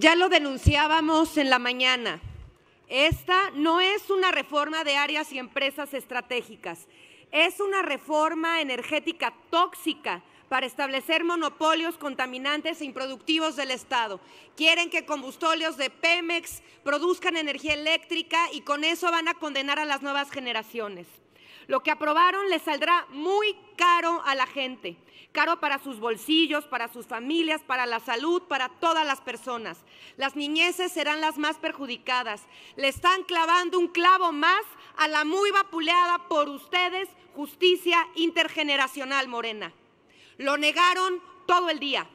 Ya lo denunciábamos en la mañana. Esta no es una reforma de áreas y empresas estratégicas, es una reforma energética tóxica para establecer monopolios contaminantes e improductivos del Estado. Quieren que combustóleos de Pemex produzcan energía eléctrica y con eso van a condenar a las nuevas generaciones. Lo que aprobaron les saldrá muy caro a la gente, caro para sus bolsillos, para sus familias, para la salud, para todas las personas. Las niñeces serán las más perjudicadas. Le están clavando un clavo más a la muy vapuleada por ustedes justicia intergeneracional morena. Lo negaron todo el día.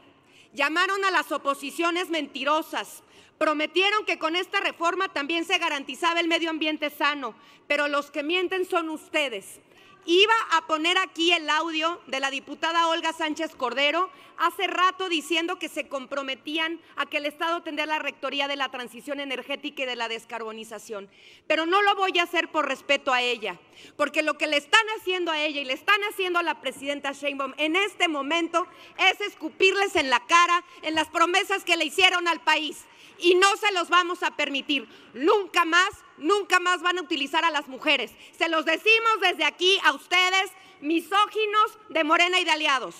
Llamaron a las oposiciones mentirosas, Prometieron que con esta reforma también se garantizaba el medio ambiente sano, pero los que mienten son ustedes. Iba a poner aquí el audio de la diputada Olga Sánchez Cordero hace rato diciendo que se comprometían a que el Estado tendría la rectoría de la transición energética y de la descarbonización. Pero no lo voy a hacer por respeto a ella, porque lo que le están haciendo a ella y le están haciendo a la presidenta Sheinbaum en este momento es escupirles en la cara en las promesas que le hicieron al país y no se los vamos a permitir. Nunca más, nunca más van a utilizar a las mujeres. Se los decimos desde aquí a ustedes, misóginos de Morena y de Aliados.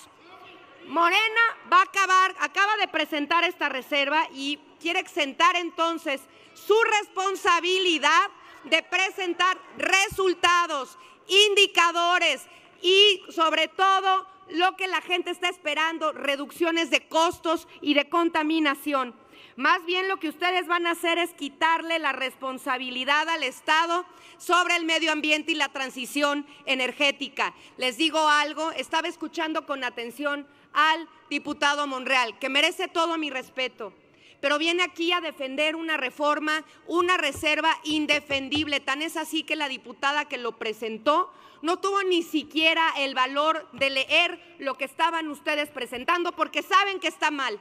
Morena va a acabar, acaba de presentar esta reserva y quiere exentar entonces su responsabilidad de presentar resultados, indicadores y sobre todo lo que la gente está esperando, reducciones de costos y de contaminación. Más bien lo que ustedes van a hacer es quitarle la responsabilidad al Estado sobre el medio ambiente y la transición energética. Les digo algo, estaba escuchando con atención al diputado Monreal, que merece todo mi respeto, pero viene aquí a defender una reforma, una reserva indefendible. Tan es así que la diputada que lo presentó no tuvo ni siquiera el valor de leer lo que estaban ustedes presentando, porque saben que está mal,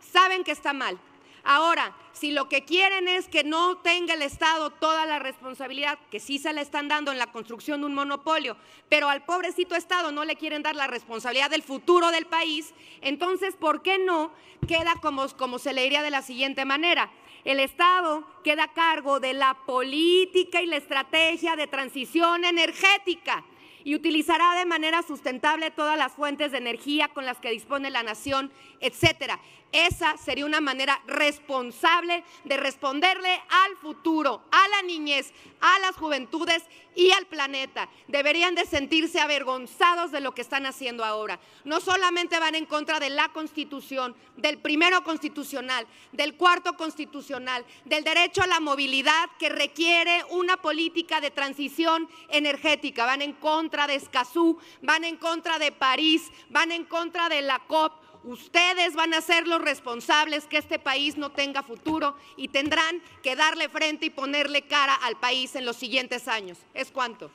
saben que está mal. Ahora, si lo que quieren es que no tenga el Estado toda la responsabilidad, que sí se le están dando en la construcción de un monopolio, pero al pobrecito Estado no le quieren dar la responsabilidad del futuro del país, entonces, ¿por qué no queda como, como se le diría de la siguiente manera? El Estado queda a cargo de la política y la estrategia de transición energética y utilizará de manera sustentable todas las fuentes de energía con las que dispone la nación, etcétera. Esa sería una manera responsable de responderle al futuro, a la niñez, a las juventudes y al planeta. Deberían de sentirse avergonzados de lo que están haciendo ahora. No solamente van en contra de la Constitución, del primero constitucional, del cuarto constitucional, del derecho a la movilidad que requiere una política de transición energética, van en contra contra de Escazú, van en contra de París, van en contra de la COP. Ustedes van a ser los responsables que este país no tenga futuro y tendrán que darle frente y ponerle cara al país en los siguientes años. ¿Es cuanto.